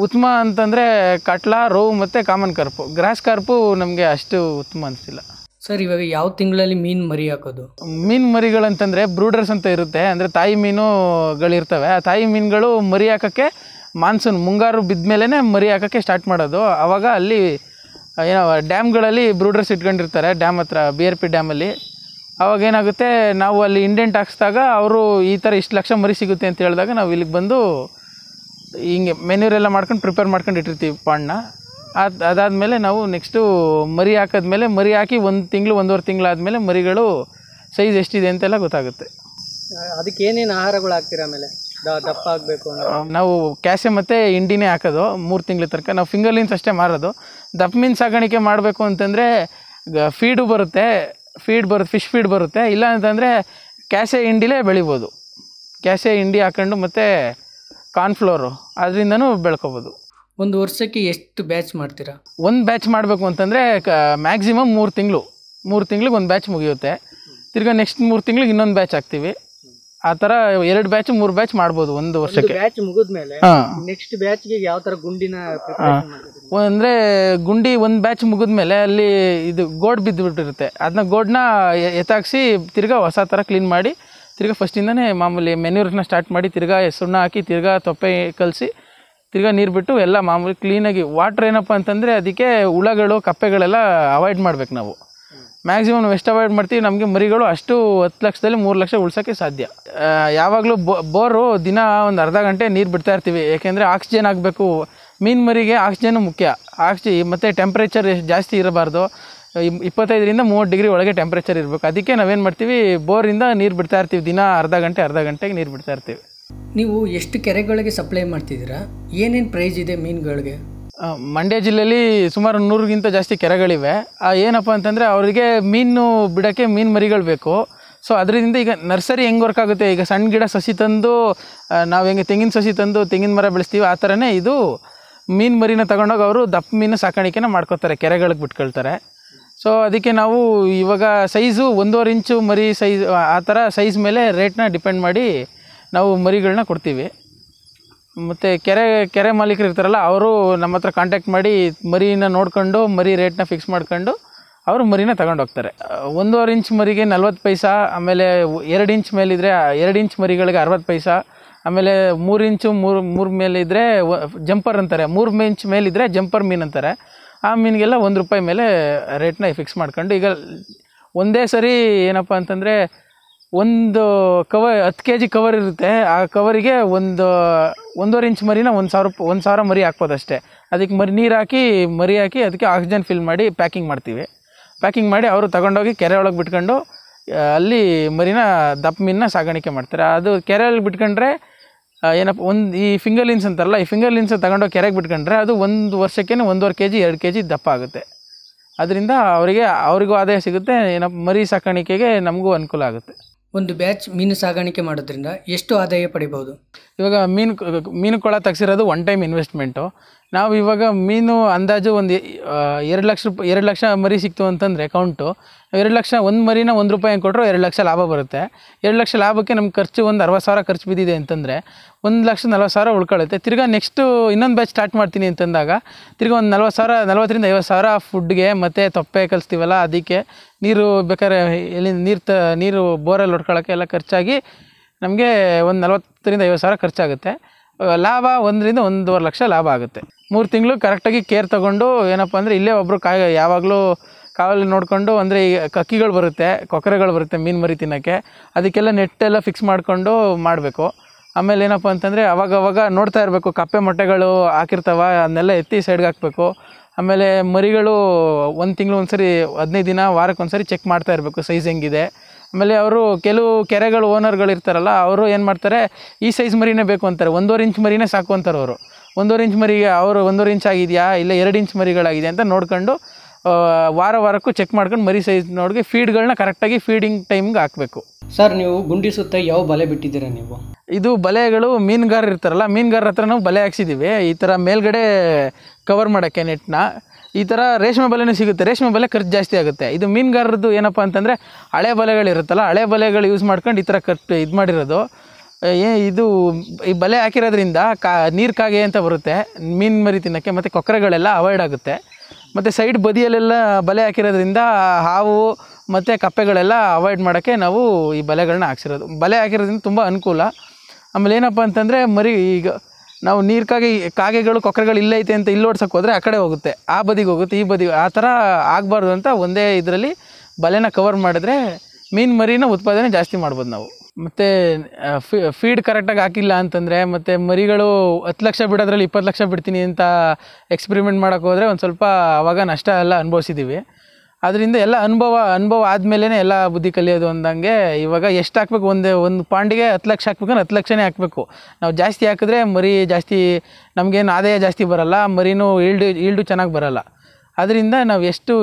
A: ಉತ್ತಮ ಅಂತಂದರೆ ಕಟ್ಲಾ ರೋವು ಮತ್ತು ಕಾಮನ್ ಕರ್ಪು ಗ್ರಾಸ್ ಕರ್ಪು ನಮಗೆ ಅಷ್ಟು ಉತ್ತಮ ಅನಿಸಿಲ್ಲ ಸರ್ ಇವಾಗ ಯಾವ ತಿಂಗಳಲ್ಲಿ ಮೀನು ಮರಿ ಹಾಕೋದು ಮೀನು ಅಂತಂದರೆ ಬ್ರೂಡರ್ಸ್ ಅಂತ ಇರುತ್ತೆ ಅಂದರೆ ತಾಯಿ ಮೀನುಗಳಿರ್ತವೆ ಆ ತಾಯಿ ಮೀನುಗಳು ಮರಿ ಹಾಕೋಕ್ಕೆ ಮಾನ್ಸೂನ್ ಮುಂಗಾರು ಬಿದ್ದ ಮೇಲೇ ಮರಿ ಹಾಕೋಕ್ಕೆ ಸ್ಟಾರ್ಟ್ ಮಾಡೋದು ಆವಾಗ ಅಲ್ಲಿ ಏನೋ ಡ್ಯಾಮ್ಗಳಲ್ಲಿ ಬ್ರೂಡರ್ಸ್ ಇಟ್ಕೊಂಡಿರ್ತಾರೆ ಡ್ಯಾಮ್ ಹತ್ರ ಬಿ ಆರ್ ಪಿ ಡ್ಯಾಮಲ್ಲಿ ಅವಾಗ ಏನಾಗುತ್ತೆ ನಾವು ಅಲ್ಲಿ ಇಂಡೆಂಟ್ ಹಾಕ್ಸಿದಾಗ ಅವರು ಈ ಥರ ಇಷ್ಟು ಲಕ್ಷ ಮರಿ ಸಿಗುತ್ತೆ ಅಂತ ಹೇಳಿದಾಗ ನಾವು ಇಲ್ಲಿಗೆ ಬಂದು ಹಿಂಗೆ ಮೆನ್ಯೂರೆಲ್ಲ ಮಾಡ್ಕೊಂಡು ಪ್ರಿಪೇರ್ ಮಾಡ್ಕೊಂಡು ಇಟ್ಟಿರ್ತೀವಿ ಪಾಂಡ್ನ ಅದು ಅದಾದಮೇಲೆ ನಾವು ನೆಕ್ಸ್ಟು ಮರಿ ಹಾಕಿದ್ಮೇಲೆ ಮರಿ ಹಾಕಿ ಒಂದು ತಿಂಗಳು ಒಂದೂವರೆ ತಿಂಗಳಾದಮೇಲೆ ಮರಿಗಳು ಸೈಜ್ ಎಷ್ಟಿದೆ ಅಂತೆಲ್ಲ ಗೊತ್ತಾಗುತ್ತೆ ಅದಕ್ಕೆ ಏನೇನು ಆಹಾರಗಳು ಹಾಕ್ತೀರಾ ಆಮೇಲೆ ದಪ್ಪ ಆಗಬೇಕು ನಾವು ಕ್ಯಾಸೆ ಮತ್ತು ಹಿಂಡಿನೇ ಹಾಕೋದು ಮೂರು ತಿಂಗಳ ತನಕ ನಾವು ಫಿಂಗರ್ಲಿನ್ಸ್ ಅಷ್ಟೇ ಮಾರೋದು ದಪ್ಪ ಮೀನು ಸಾಗಾಣಿಕೆ ಮಾಡಬೇಕು ಅಂತಂದರೆ ಫೀಡು ಬರುತ್ತೆ ಫೀಡ್ ಬರುತ್ತೆ ಫಿಶ್ ಫೀಡ್ ಬರುತ್ತೆ ಇಲ್ಲ ಅಂತಂದರೆ ಕ್ಯಾಸೆ ಇಂಡಿಲೇ ಬೆಳಿಬೋದು ಕ್ಯಾಸೆ ಇಂಡಿ ಹಾಕೊಂಡು ಮತ್ತು ಕಾರ್ನ್ಫ್ಲೋರು ಅದರಿಂದನೂ ಬೆಳ್ಕೊಬೋದು ಒಂದು ವರ್ಷಕ್ಕೆ ಎಷ್ಟು ಬ್ಯಾಚ್ ಮಾಡ್ತೀರಾ ಒಂದು ಬ್ಯಾಚ್ ಮಾಡಬೇಕು ಅಂತಂದರೆ ಮ್ಯಾಕ್ಸಿಮಮ್ ಮೂರು ತಿಂಗಳು ಮೂರು ತಿಂಗ್ಳಿಗೆ ಒಂದು ಬ್ಯಾಚ್ ಮುಗಿಯುತ್ತೆ ತಿರ್ಗಾ ನೆಕ್ಸ್ಟ್ ಮೂರು ತಿಂಗ್ಳಿಗೆ ಇನ್ನೊಂದು ಬ್ಯಾಚ್ ಹಾಕ್ತೀವಿ ಆ ಥರ ಎರಡು ಬ್ಯಾಚ್ ಮೂರು ಬ್ಯಾಚ್ ಮಾಡ್ಬೋದು ಒಂದು ವರ್ಷಕ್ಕೆ ಬ್ಯಾಚ್ ಮುಗಿದ್ಮೇಲೆ ನೆಕ್ಸ್ಟ್ ಬ್ಯಾಚ್ಗೆ ಯಾವ ಥರ ಗುಂಡಿನ ಅಂದರೆ ಗುಂಡಿ ಒಂದು ಬ್ಯಾಚ್ ಮುಗಿದ್ಮೇಲೆ ಅಲ್ಲಿ ಇದು ಗೋಡ್ ಬಿದ್ದುಬಿಟ್ಟಿರುತ್ತೆ ಅದನ್ನ ಗೋಡ್ನ ಎತ್ತಾಕ್ಸಿ ತಿರ್ಗಾ ಹೊಸ ಥರ ಕ್ಲೀನ್ ಮಾಡಿ ತಿರ್ಗಾ ಫಸ್ಟಿಂದನೇ ಮಾಮೂಲಿ ಮೆನ್ಯೂರ್ನ ಸ್ಟಾರ್ಟ್ ಮಾಡಿ ತಿರ್ಗಾ ಸುಣ್ಣ ಹಾಕಿ ತಿರ್ಗಾ ತೊಪ್ಪೆ ಕಲಸಿ ತಿರ್ಗಾ ನೀರು ಬಿಟ್ಟು ಎಲ್ಲ ಮಾಮೂಲಿ ಕ್ಲೀನಾಗಿ ವಾಟ್ರ್ ಏನಪ್ಪ ಅಂತಂದರೆ ಅದಕ್ಕೆ ಹುಳಗಳು ಕಪ್ಪೆಗಳೆಲ್ಲ ಅವಾಯ್ಡ್ ಮಾಡ್ಬೇಕು ನಾವು ಮ್ಯಾಕ್ಸಿಮಮ್ ಎಷ್ಟು ಅವಾಯ್ಡ್ ಮಾಡ್ತೀವಿ ನಮಗೆ ಮರಿಗಳು ಅಷ್ಟು ಹತ್ತು ಲಕ್ಷದಲ್ಲಿ ಮೂರು ಲಕ್ಷ ಉಳ್ಸೋಕ್ಕೆ ಸಾಧ್ಯ ಯಾವಾಗಲೂ ಬೋರು ದಿನ ಒಂದು ಅರ್ಧ ಗಂಟೆ ನೀರು ಬಿಡ್ತಾ ಇರ್ತೀವಿ ಏಕೆಂದರೆ ಆಕ್ಸಿಜನ್ ಆಗಬೇಕು ಮೀನು ಮರಿಗೆ ಆಕ್ಸಿಜನ್ ಮುಖ್ಯ ಆಕ್ಸಿ ಮತ್ತು ಟೆಂಪ್ರೇಚರ್ ಎಷ್ಟು ಜಾಸ್ತಿ ಇರಬಾರ್ದು ಇಪ್ಪತ್ತೈದರಿಂದ ಮೂವತ್ತು ಡಿಗ್ರಿ ಒಳಗೆ ಟೆಂಪ್ರೇಚರ್ ಇರಬೇಕು ಅದಕ್ಕೆ ನಾವೇನು ಮಾಡ್ತೀವಿ ಬೋರಿಂದ ನೀರು ಬಿಡ್ತಾ ಇರ್ತೀವಿ ದಿನ ಅರ್ಧ ಗಂಟೆ ಅರ್ಧ ಗಂಟೆಗೆ ನೀರು ಬಿಡ್ತಾ ಇರ್ತೀವಿ ನೀವು ಎಷ್ಟು ಕೆರೆಗಳಿಗೆ ಸಪ್ಲೈ ಮಾಡ್ತಿದ್ದೀರಾ ಏನೇನು ಪ್ರೈಸ್ ಇದೆ ಮೀನುಗಳಿಗೆ ಮಂಡ್ಯ ಜಿಲ್ಲೆಯಲ್ಲಿ ಸುಮಾರು ನೂರಿಗಿಂತ ಜಾಸ್ತಿ ಕೆರೆಗಳಿವೆ ಏನಪ್ಪ ಅಂತಂದರೆ ಅವರಿಗೆ ಮೀನು ಬಿಡೋಕ್ಕೆ ಮೀನು ಮರಿಗಳು ಬೇಕು ಸೊ ಅದರಿಂದ ಈಗ ನರ್ಸರಿ ಹೆಂಗೆ ವರ್ಕ್ ಆಗುತ್ತೆ ಈಗ ಸಣ್ಣ ಗಿಡ ಸಸಿ ತಂದು ನಾವು ಹೆಂಗೆ ತೆಂಗಿನ ಸಸಿ ತಂದು ತೆಂಗಿನ ಮರ ಬೆಳೆಸ್ತೀವಿ ಆ ಥರನೇ ಇದು ಮೀನು ಮರಿನ ತಗೊಂಡೋಗಿ ಅವರು ದಪ್ಪ ಮೀನು ಸಾಕಾಣಿಕೆನ ಮಾಡ್ಕೋತಾರೆ ಕೆರೆಗಳಿಗೆ ಬಿಟ್ಕೊಳ್ತಾರೆ ಸೊ ಅದಕ್ಕೆ ನಾವು ಇವಾಗ ಸೈಜು ಒಂದೂವರೆ ಇಂಚು ಮರಿ ಸೈಜ್ ಆ ಥರ ಸೈಜ್ ಮೇಲೆ ರೇಟ್ನ ಡಿಪೆಂಡ್ ಮಾಡಿ ನಾವು ಮರಿಗಳನ್ನ ಕೊಡ್ತೀವಿ ಮತ್ತು ಕೆರೆ ಕೆರೆ ಮಾಲೀಕರು ಇರ್ತಾರಲ್ಲ ಅವರು ನಮ್ಮ ಹತ್ರ ಕಾಂಟ್ಯಾಕ್ಟ್ ಮಾಡಿ ಮರಿನ ನೋಡ್ಕೊಂಡು ಮರಿ ರೇಟ್ನ ಫಿಕ್ಸ್ ಮಾಡ್ಕೊಂಡು ಅವರು ಮರಿನ ತಗೊಂಡೋಗ್ತಾರೆ ಹೋಗ್ತಾರೆ ಒಂದೂವರೆ ಇಂಚ್ ಮರಿಗೆ ನಲ್ವತ್ತು ಪೈಸಾ ಆಮೇಲೆ ಎರಡು ಇಂಚ್ ಮೇಲಿದ್ದರೆ ಎರಡು ಇಂಚ್ ಮರಿಗಳಿಗೆ ಅರವತ್ತು ಪೈಸಾ ಆಮೇಲೆ ಮೂರು ಇಂಚು ಮೂರು ಮೂರು ಮೇಲಿದ್ದರೆ ಜಂಪರ್ ಅಂತಾರೆ ಮೂರು ಇಂಚ್ ಮೇಲಿದ್ದರೆ ಜಂಪರ್ ಮೀನು ಅಂತಾರೆ ಆ ಮೀನಿಗೆಲ್ಲ ಒಂದು ರೂಪಾಯಿ ಮೇಲೆ ರೇಟ್ನ ಫಿಕ್ಸ್ ಮಾಡ್ಕೊಂಡು ಈಗ ಒಂದೇ ಸರಿ ಏನಪ್ಪ ಅಂತಂದರೆ ಒಂದು ಕವರ್ ಹತ್ತು ಕೆ ಜಿ ಕವರ್ ಇರುತ್ತೆ ಆ ಕವರಿಗೆ ಒಂದು ಒಂದೂವರೆ ಇಂಚ್ ಮರಿನ ಒಂದು ಸಾವಿರ ಒಂದು ಸಾವಿರ ಮರಿ ಹಾಕ್ಬೋದು ಅಷ್ಟೇ ಅದಕ್ಕೆ ಮರಿ ನೀರು ಹಾಕಿ ಮರಿ ಹಾಕಿ ಅದಕ್ಕೆ ಆಕ್ಸಿಜನ್ ಫಿಲ್ ಮಾಡಿ ಪ್ಯಾಕಿಂಗ್ ಮಾಡ್ತೀವಿ ಪ್ಯಾಕಿಂಗ್ ಮಾಡಿ ಅವರು ತಗೊಂಡೋಗಿ ಕೆರೆ ಒಳಗೆ ಬಿಟ್ಕೊಂಡು ಅಲ್ಲಿ ಮರಿನ ದಪ್ಪ ಮೀನ ಸಾಗಾಣಿಕೆ ಮಾಡ್ತಾರೆ ಅದು ಕೆರೆಯಲ್ಲಿ ಬಿಟ್ಕೊಂಡ್ರೆ ಏನಪ್ಪ ಒಂದು ಈ ಫಿಂಗರ್ ಲಿನ್ಸ್ ಅಂತಾರಲ್ಲ ಈ ಫಿಂಗರ್ ಲಿನ್ಸ್ ತಗೊಂಡೋಗಿ ಕೆರೆಗೆ ಬಿಟ್ಕೊಂಡ್ರೆ ಅದು ಒಂದು ವರ್ಷಕ್ಕೇ ಒಂದೂವರೆ ಕೆ ಜಿ ಎರಡು ಕೆ ಜಿ ದಪ್ಪ ಆಗುತ್ತೆ ಅದರಿಂದ ಅವರಿಗೆ ಅವರಿಗೂ ಆದಾಯ ಸಿಗುತ್ತೆ ಏನಪ್ಪ ಮರಿ ಸಾಕಾಣಿಕೆಗೆ ನಮಗೂ ಅನುಕೂಲ ಆಗುತ್ತೆ ಒಂದು ಬ್ಯಾಚ್ ಮೀನು ಸಾಕಾಣಿಕೆ ಮಾಡೋದ್ರಿಂದ ಎಷ್ಟು ಆದಾಯ ಪಡಿಬಹುದು? ಇವಾಗ ಮೀನು ಮೀನು ಕೊಳ ತೆಗ್ಸಿರೋದು ಒನ್ ಟೈಮ್ ಇನ್ವೆಸ್ಟ್ಮೆಂಟು ನಾವು ಇವಾಗ ಮೀನು ಅಂದಾಜು ಒಂದು ಎರಡು ಲಕ್ಷ ರೂಪಾಯಿ ಎರಡು ಲಕ್ಷ ಮರಿ ಸಿಕ್ತು ಅಂತಂದರೆ ಅಕೌಂಟು ಎರಡು ಲಕ್ಷ ಒಂದು ಮರಿನ ಒಂದು ರೂಪಾಯಿ ಹಂಗೆ ಕೊಟ್ಟರು ಎರಡು ಲಕ್ಷ ಲಾಭ ಬರುತ್ತೆ ಎರಡು ಲಕ್ಷ ಲಾಭಕ್ಕೆ ನಮ್ಮ ಖರ್ಚು ಒಂದು ಅರವತ್ತು ಸಾವಿರ ಖರ್ಚು ಬಿದ್ದಿದೆ ಅಂತಂದರೆ ಒಂದು ಲಕ್ಷ ನಲ್ವತ್ತು ಸಾವಿರ ಉಳ್ಕೊಳ್ಳುತ್ತೆ ತಿರ್ಗಾ ನೆಕ್ಸ್ಟು ಇನ್ನೊಂದು ಬ್ಯಾಚ್ ಸ್ಟಾರ್ಟ್ ಮಾಡ್ತೀನಿ ಅಂತಂದಾಗ ತಿರ್ಗಿ ಒಂದು ನಲ್ವತ್ತು ಸಾವಿರ ನಲ್ವತ್ತರಿಂದ ಐವತ್ತು ಸಾವಿರ ಫುಡ್ಗೆ ಮತ್ತು ತೊಪ್ಪೆ ಕಲಿಸ್ತೀವಲ್ಲ ಅದಕ್ಕೆ ನೀರು ಬೇಕಾದ್ರೆ ಎಲ್ಲಿ ನೀರು ತ ನೀರು ಬೋರಲ್ಲಿ ಹೊಡ್ಕೊಳ್ಳೋಕ್ಕೆ ಎಲ್ಲ ಖರ್ಚಾಗಿ ನಮಗೆ ಒಂದು ನಲವತ್ತರಿಂದ ಐವತ್ತು ಸಾವಿರ ಖರ್ಚಾಗುತ್ತೆ ಲಾಭ ಒಂದರಿಂದ ಒಂದೂವರೆ ಲಕ್ಷ ಲಾಭ ಆಗುತ್ತೆ ಮೂರು ತಿಂಗಳು ಕರೆಕ್ಟಾಗಿ ಕೇರ್ ತೊಗೊಂಡು ಏನಪ್ಪ ಅಂದರೆ ಇಲ್ಲೇ ಒಬ್ಬರು ಕಾಯಿ ಯಾವಾಗಲೂ ಕಾವಲು ನೋಡಿಕೊಂಡು ಅಂದರೆ ಈ ಕಕ್ಕಿಗಳು ಬರುತ್ತೆ ಕೊಕ್ಕರೆಗಳು ಬರುತ್ತೆ ಮೀನು ಮರಿ ತಿನ್ನೋಕ್ಕೆ ಅದಕ್ಕೆಲ್ಲ ನೆಟ್ಟೆಲ್ಲ ಫಿಕ್ಸ್ ಮಾಡಿಕೊಂಡು ಮಾಡಬೇಕು ಆಮೇಲೆ ಏನಪ್ಪ ಅಂತಂದರೆ ಅವಾಗವಾಗ ನೋಡ್ತಾ ಇರಬೇಕು ಕಪ್ಪೆ ಮೊಟ್ಟೆಗಳು ಹಾಕಿರ್ತಾವ ಅದನ್ನೆಲ್ಲ ಎತ್ತಿ ಸೈಡ್ಗೆ ಹಾಕಬೇಕು ಆಮೇಲೆ ಮರಿಗಳು ಒಂದು ತಿಂಗಳು ಒಂದು ಸರಿ ಹದಿನೈದು ದಿನ ವಾರಕ್ಕೆ ಒಂದು ಸರಿ ಚೆಕ್ ಮಾಡ್ತಾ ಇರಬೇಕು ಸೈಜ್ ಹೆಂಗಿದೆ ಆಮೇಲೆ ಅವರು ಕೆಲವು ಕೆರೆಗಳು ಓನರ್ಗಳು ಇರ್ತಾರಲ್ಲ ಅವರು ಏನು ಮಾಡ್ತಾರೆ ಈ ಸೈಜ್ ಮರಿನೇ ಬೇಕು ಅಂತಾರೆ ಒಂದೂವರೆ ಇಂಚ್ ಮರಿನೇ ಸಾಕು ಅಂತಾರೆ ಅವರು ಒಂದೂವರೆ ಇಂಚ್ ಮರಿಗೆ ಅವರು ಒಂದೂವರೆ ಇಂಚ್ ಆಗಿದೆಯಾ ಇಲ್ಲ ಎರಡು ಇಂಚ್ ಮರಿಗಳಾಗಿದೆ ಅಂತ ನೋಡ್ಕೊಂಡು ವಾರ ವಾರಕ್ಕೂ ಚೆಕ್ ಮಾಡ್ಕೊಂಡು ಮರಿ ಸೈಜ್ ನೋಡಿ ಫೀಡ್ಗಳನ್ನ ಕರೆಕ್ಟಾಗಿ ಫೀಡಿಂಗ್ ಟೈಮ್ಗೆ ಹಾಕಬೇಕು ಸರ್ ನೀವು ಗುಂಡಿ ಸುತ್ತ ಯಾವ ಬಲೆ ಬಿಟ್ಟಿದ್ದೀರಾ ನೀವು ಇದು ಬಲೆಗಳು ಮೀನುಗಾರ ಇರ್ತಾರಲ್ಲ ಮೀನುಗಾರರ ಹತ್ರ ನಾವು ಬಲೆ ಹಾಕ್ಸಿದ್ದೀವಿ ಈ ಥರ ಮೇಲ್ಗಡೆ ಕವರ್ ಮಾಡೋಕ್ಕೆ ನೆಟ್ನ ಈ ಥರ ರೇಷ್ಮೆ ಬಲೆನೂ ಸಿಗುತ್ತೆ ರೇಷ್ಮೆ ಬಲೆ ಖರ್ಚು ಜಾಸ್ತಿ ಆಗುತ್ತೆ ಇದು ಮೀನುಗಾರರದ್ದು ಏನಪ್ಪ ಅಂತಂದರೆ ಹಳೆ ಬಲೆಗಳಿರುತ್ತಲ್ಲ ಹಳೆ ಬಲೆಗಳು ಯೂಸ್ ಮಾಡ್ಕೊಂಡು ಈ ಥರ ಕಟ್ ಇದು ಮಾಡಿರೋದು ಏ ಇದು ಈ ಬಲೆ ಹಾಕಿರೋದ್ರಿಂದ ಕಾ ನೀರು ಕಾಗೆ ಅಂತ ಬರುತ್ತೆ ಮೀನು ಮರಿ ತಿನ್ನೋಕ್ಕೆ ಮತ್ತು ಕೊಕ್ಕರೆಗಳೆಲ್ಲ ಅವಾಯ್ಡ್ ಆಗುತ್ತೆ ಮತ್ತು ಸೈಡ್ ಬದಿಯಲ್ಲೆಲ್ಲ ಬಲೆ ಹಾಕಿರೋದ್ರಿಂದ ಹಾವು ಮತ್ತು ಕಪ್ಪೆಗಳೆಲ್ಲ ಅವಾಯ್ಡ್ ಮಾಡೋಕ್ಕೆ ನಾವು ಈ ಬಲೆಗಳನ್ನ ಹಾಕ್ಸಿರೋದು ಬಲೆ ಹಾಕಿರೋದ್ರಿಂದ ತುಂಬ ಅನುಕೂಲ ಆಮೇಲೆ ಏನಪ್ಪ ಅಂತಂದರೆ ಮರಿ ಈಗ ನಾವು ನೀರು ಕಾಗೆ ಕಾಗೆಗಳು ಕೊಕ್ಕರೆಗಳು ಇಲ್ಲ ಐತೆ ಅಂತ ಇಲ್ಲಿ ಓಡ್ಸಕ್ಕೆ ಹೋದರೆ ಆ ಕಡೆ ಹೋಗುತ್ತೆ ಆ ಬದಿಗೆ ಹೋಗುತ್ತೆ ಈ ಬದಿಗೆ ಆ ಥರ ಆಗಬಾರ್ದು ಅಂತ ಒಂದೇ ಇದರಲ್ಲಿ ಬಲೆನ ಕವರ್ ಮಾಡಿದ್ರೆ ಮೀನು ಮರಿನ ಉತ್ಪಾದನೆ ಜಾಸ್ತಿ ಮಾಡ್ಬೋದು ನಾವು ಮತ್ತು ಫೀಡ್ ಕರೆಕ್ಟಾಗಿ ಹಾಕಿಲ್ಲ ಅಂತಂದರೆ ಮತ್ತು ಮರಿಗಳು ಹತ್ತು ಲಕ್ಷ ಬಿಡೋದ್ರಲ್ಲಿ ಇಪ್ಪತ್ತು ಲಕ್ಷ ಬಿಡ್ತೀನಿ ಅಂತ ಎಕ್ಸ್ಪಿರಿಮೆಂಟ್ ಮಾಡೋಕ್ಕೆ ಹೋದರೆ ಒಂದು ಸ್ವಲ್ಪ ಆವಾಗ ನಷ್ಟ ಎಲ್ಲ ಅನುಭವಿಸಿದ್ದೀವಿ ಅದರಿಂದ ಎಲ್ಲ ಅನುಭವ ಅನುಭವ ಆದಮೇಲೆ ಎಲ್ಲ ಬುದ್ಧಿ ಕಲಿಯೋದು ಅಂದಂಗೆ ಇವಾಗ ಎಷ್ಟು ಹಾಕ್ಬೇಕು ಒಂದೇ ಒಂದು ಪಾಂಡಿಗೆ ಹತ್ತು ಲಕ್ಷ ಅಂದ್ರೆ ಹತ್ತು ಲಕ್ಷನೇ ಹಾಕಬೇಕು ನಾವು ಜಾಸ್ತಿ ಹಾಕಿದ್ರೆ ಮರಿ ಜಾಸ್ತಿ ನಮಗೇನು ಆದಾಯ ಜಾಸ್ತಿ ಬರಲ್ಲ ಮರಿನೂ ಈಲ್ಡು ಈಲ್ಡು ಚೆನ್ನಾಗಿ ಬರೋಲ್ಲ ಅದರಿಂದ ನಾವು ಎಷ್ಟು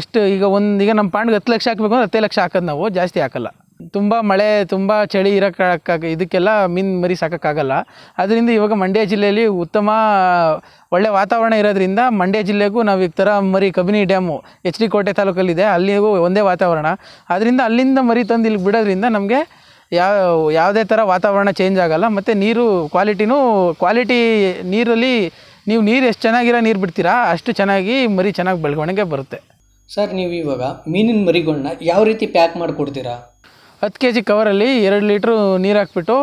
A: ಎಷ್ಟು ಈಗ ಒಂದು ಈಗ ನಮ್ಮ ಪಾಂಡಿಗೆ ಹತ್ತು ಲಕ್ಷ ಹಾಕಬೇಕು ಅಂದ್ರೆ ಹತ್ತೇ ಲಕ್ಷ ಹಾಕೋದು ನಾವು ಜಾಸ್ತಿ ಹಾಕಲ್ಲ ತುಂಬ ಮಳೆ ತುಂಬ ಚಳಿ ಇರೋಕ್ಕಾಗ ಇದಕ್ಕೆಲ್ಲ ಮೀನು ಮರಿ ಸಾಕೋಕ್ಕಾಗಲ್ಲ ಅದರಿಂದ ಇವಾಗ ಮಂಡ್ಯ ಜಿಲ್ಲೆಯಲ್ಲಿ ಉತ್ತಮ ಒಳ್ಳೆ ವಾತಾವರಣ ಇರೋದ್ರಿಂದ ಮಂಡ್ಯ ಜಿಲ್ಲೆಗೂ ನಾವು ಈ ಥರ ಮರಿ ಕಬಿನಿ ಡ್ಯಾಮು ಎಚ್ ಡಿ ಕೋಟೆ ತಾಲೂಕಲ್ಲಿದೆ ಅಲ್ಲಿಗೂ ಒಂದೇ ವಾತಾವರಣ ಆದ್ದರಿಂದ ಅಲ್ಲಿಂದ ಮರಿ ತಂದು ಇಲ್ಲಿ ಬಿಡೋದ್ರಿಂದ ನಮಗೆ ಯಾವ ಯಾವುದೇ ಥರ ವಾತಾವರಣ ಚೇಂಜ್ ಆಗೋಲ್ಲ ಮತ್ತು ನೀರು ಕ್ವಾಲಿಟಿನೂ ಕ್ವಾಲಿಟಿ ನೀರಲ್ಲಿ ನೀವು ನೀರು ಎಷ್ಟು ಚೆನ್ನಾಗಿರೋ ನೀರು ಬಿಡ್ತೀರಾ ಅಷ್ಟು ಚೆನ್ನಾಗಿ ಮರಿ ಚೆನ್ನಾಗಿ ಬೆಳವಣಿಗೆ ಬರುತ್ತೆ ಸರ್ ನೀವು ಇವಾಗ ಮೀನಿನ ಮರಿಗಳನ್ನ ಯಾವ ರೀತಿ ಪ್ಯಾಕ್ ಮಾಡಿಕೊಡ್ತೀರಾ ಹತ್ತು ಕೆ ಜಿ ಕವರಲ್ಲಿ ಎರಡು ಲೀಟ್ರು ನೀರು ಹಾಕ್ಬಿಟ್ಟು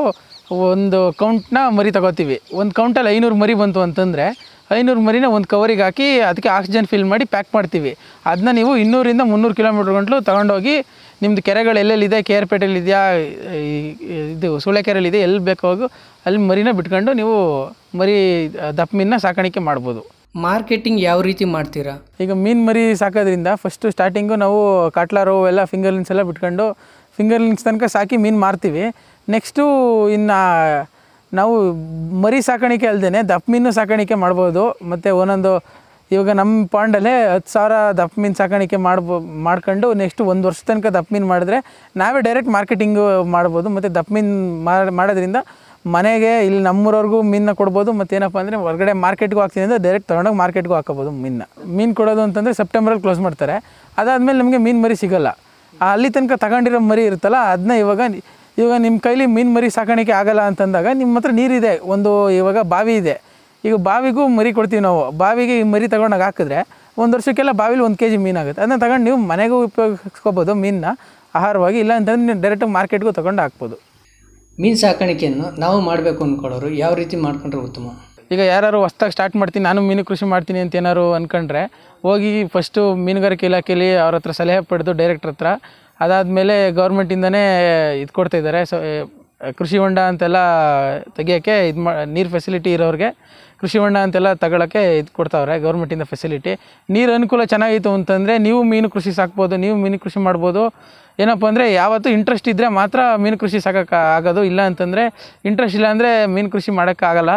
A: ಒಂದು ಕೌಂಟ್ನ ಮರಿ ತಗೋತೀವಿ ಒಂದು ಕೌಂಟಲ್ಲಿ ಐನೂರು ಮರಿ ಬಂತು ಅಂತಂದರೆ ಐನೂರು ಮರಿನ ಒಂದು ಕವರಿಗೆ ಹಾಕಿ ಅದಕ್ಕೆ ಆಕ್ಸಿಜನ್ ಫಿಲ್ ಮಾಡಿ ಪ್ಯಾಕ್ ಮಾಡ್ತೀವಿ ಅದನ್ನ ನೀವು ಇನ್ನೂರಿಂದ ಮುನ್ನೂರು ಕಿಲೋಮೀಟ್ರ್ ಗಂಟಲು ತೊಗೊಂಡೋಗಿ ನಿಮ್ಮದು ಕೆರೆಗಳು ಎಲ್ಲೆಲ್ಲಿದೆ ಕೆ ಆರ್ ಪೇಟೆಯಲ್ಲಿದೆಯಾ ಇದು ಕೆರೆಯಲ್ಲಿದೆ ಎಲ್ಲಿ ಬೇಕಾಗು ಅಲ್ಲಿ ಮರಿನ ಬಿಟ್ಕೊಂಡು ನೀವು ಮರಿ ದಪ್ಪ ಮೀನನ್ನ ಸಾಕಾಣಿಕೆ ಮಾಡ್ಬೋದು ಮಾರ್ಕೆಟಿಂಗ್ ಯಾವ ರೀತಿ ಮಾಡ್ತೀರಾ ಈಗ ಮೀನು ಮರಿ ಸಾಕೋದ್ರಿಂದ ಫಸ್ಟು ಸ್ಟಾರ್ಟಿಂಗು ನಾವು ಕಾಟ್ಲಾ ಎಲ್ಲ ಫಿಂಗರ್ಲಿನ್ಸ್ ಎಲ್ಲ ಬಿಟ್ಕೊಂಡು ಫಿಂಗರ್ ಲಿಂಕ್ಸ್ ತನಕ ಸಾಕಿ ಮೀನು ಮಾರ್ತೀವಿ ನೆಕ್ಸ್ಟು ಇನ್ನು ನಾವು ಮರಿ ಸಾಕಾಣಿಕೆ ಅಲ್ಲದೇ ದಪ್ಪ ಮೀನು ಸಾಕಾಣಿಕೆ ಮಾಡ್ಬೋದು ಮತ್ತು ಒಂದೊಂದು ಇವಾಗ ನಮ್ಮ ಪಾಂಡಲ್ಲೇ ಹತ್ತು ಸಾವಿರ ದಪ್ಪ ಮೀನು ಸಾಕಾಣಿಕೆ ಮಾಡ್ಬೋ ಮಾಡ್ಕೊಂಡು ನೆಕ್ಸ್ಟ್ ಒಂದು ವರ್ಷ ತನಕ ದಪ್ಪ ಮೀನು ಮಾಡಿದ್ರೆ ನಾವೇ ಡೈರೆಕ್ಟ್ ಮಾರ್ಕೆಟಿಂಗು ಮಾಡ್ಬೋದು ಮತ್ತು ದಪ್ಪ ಮೀನು ಮಾಡೋದ್ರಿಂದ ಮನೆಗೆ ಇಲ್ಲಿ ನಮ್ಮೂರವ್ರಿಗೂ ಮೀನನ್ನ ಕೊಡ್ಬೋದು ಮತ್ತು ಏನಪ್ಪ ಅಂದರೆ ಹೊರಗಡೆ ಮಾರ್ಕೆಟ್ಗೂ ಹಾಕ್ತೀನಿ ಅಂದರೆ ಡೈರೆಕ್ಟ್ ತೊಗೊಂಡೋಗಿ ಮಾರ್ಕೆಟ್ಗೂ ಹಾಕೋಬೋದು ಮೀನನ್ನ ಮೀನು ಕೊಡೋದು ಅಂತಂದರೆ ಸೆಪ್ಟೆಂಬರಲ್ಲಿ ಕ್ಲೋಸ್ ಮಾಡ್ತಾರೆ ಅದಾದಮೇಲೆ ನಮಗೆ ಮೀನು ಮರಿ ಸಿಗೋಲ್ಲ ಅಲ್ಲಿ ತನಕ ತಗೊಂಡಿರೋ ಮರಿ ಇರುತ್ತಲ್ಲ ಅದನ್ನ ಇವಾಗ ಇವಾಗ ನಿಮ್ಮ ಕೈಲಿ ಮೀನು ಮರಿ ಸಾಕಾಣಿಕೆ ಆಗಲ್ಲ ಅಂತಂದಾಗ ನಿಮ್ಮ ಹತ್ರ ನೀರಿದೆ ಒಂದು ಇವಾಗ ಬಾವಿ ಇದೆ ಈಗ ಬಾವಿಗೂ ಮರಿ ಕೊಡ್ತೀವಿ ನಾವು ಬಾವಿಗೆ ಈ ಮರಿ ತಗೊಂಡಾಗ ಹಾಕಿದ್ರೆ ಒಂದು ವರ್ಷಕ್ಕೆಲ್ಲ ಬಾವಿಲಿ ಒಂದು ಕೆ ಜಿ ಆಗುತ್ತೆ ಅದನ್ನ ತಗೊಂಡು ನೀವು ಮನೆಗೂ ಉಪಯೋಗಿಸ್ಕೋಬೋದು ಮೀನನ್ನ ಆಹಾರವಾಗಿ ಇಲ್ಲ ಅಂತಂದ್ರೆ ನೀವು ಡೈರೆಕ್ಟ್ ಮಾರ್ಕೆಟ್ಗೂ ತಗೊಂಡು ಹಾಕ್ಬೋದು ಮೀನು ಸಾಕಾಣಿಕೆಯನ್ನು ನಾವು ಮಾಡಬೇಕು ಅಂದ್ಕೊಳ್ಳೋರು ಯಾವ ರೀತಿ ಮಾಡ್ಕೊಂಡ್ರೆ ಉತ್ತಮ ಈಗ ಯಾರು ಹೊಸ್ದಾಗಿ ಸ್ಟಾರ್ಟ್ ಮಾಡ್ತೀನಿ ನಾನು ಮೀನು ಕೃಷಿ ಮಾಡ್ತೀನಿ ಅಂತ ಏನಾದ್ರು ಅಂದ್ಕೊಂಡ್ರೆ ಹೋಗಿ ಫಸ್ಟು ಮೀನುಗಾರಿಕೆ ಇಲಾಖೆಯಲ್ಲಿ ಅವ್ರ ಹತ್ರ ಸಲಹೆ ಪಡೆದು ಡೈರೆಕ್ಟ್ರ್ ಹತ್ರ ಅದಾದಮೇಲೆ ಗೌರ್ಮೆಂಟಿಂದನೇ ಇದು ಕೊಡ್ತಾಯಿದ್ದಾರೆ ಸೊ ಕೃಷಿ ಹೊಂಡ ಅಂತೆಲ್ಲ ತೆಗಿಯೋಕ್ಕೆ ಇದು ಮಾ ನೀರು ಫೆಸಿಲಿಟಿ ಇರೋರಿಗೆ ಕೃಷಿ ಹೊಂಡ ಅಂತೆಲ್ಲ ತಗೊಳ್ಳೋಕ್ಕೆ ಇದು ಕೊಡ್ತಾವ್ರೆ ಗೌರ್ಮೆಂಟಿಂದ ಫೆಸಿಲಿಟಿ ನೀರು ಅನುಕೂಲ ಚೆನ್ನಾಗಿತ್ತು ಅಂತಂದರೆ ನೀವು ಮೀನು ಕೃಷಿ ಸಾಕ್ಬೋದು ನೀವು ಮೀನು ಕೃಷಿ ಮಾಡ್ಬೋದು ಏನಪ್ಪ ಅಂದರೆ ಯಾವತ್ತು ಇಂಟ್ರೆಸ್ಟ್ ಇದ್ದರೆ ಮಾತ್ರ ಮೀನು ಕೃಷಿ ಸಾಕೋಕೆ ಆಗೋದು ಇಲ್ಲ ಅಂತಂದರೆ ಇಂಟ್ರೆಸ್ಟ್ ಇಲ್ಲ ಮೀನು ಕೃಷಿ ಮಾಡೋಕ್ಕಾಗಲ್ಲ